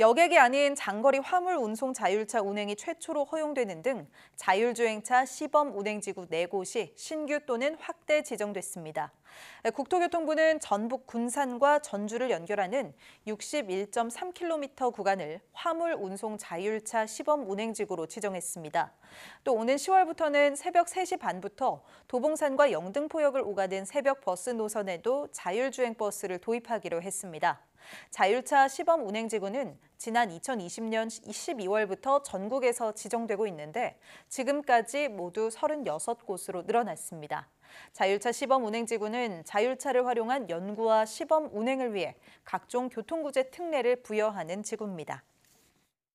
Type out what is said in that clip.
여객이 아닌 장거리 화물 운송 자율차 운행이 최초로 허용되는 등 자율주행차 시범 운행지구 4곳이 신규 또는 확대 지정됐습니다. 국토교통부는 전북 군산과 전주를 연결하는 61.3km 구간을 화물 운송 자율차 시범 운행지구로 지정했습니다. 또 오는 10월부터는 새벽 3시 반부터 도봉산과 영등포역을 오가는 새벽 버스 노선에도 자율주행 버스를 도입하기로 했습니다. 자율차 시범 운행지구는 지난 2020년 12월부터 전국에서 지정되고 있는데 지금까지 모두 36곳으로 늘어났습니다. 자율차 시범 운행 지구는 자율차를 활용한 연구와 시범 운행을 위해 각종 교통구제 특례를 부여하는 지구입니다.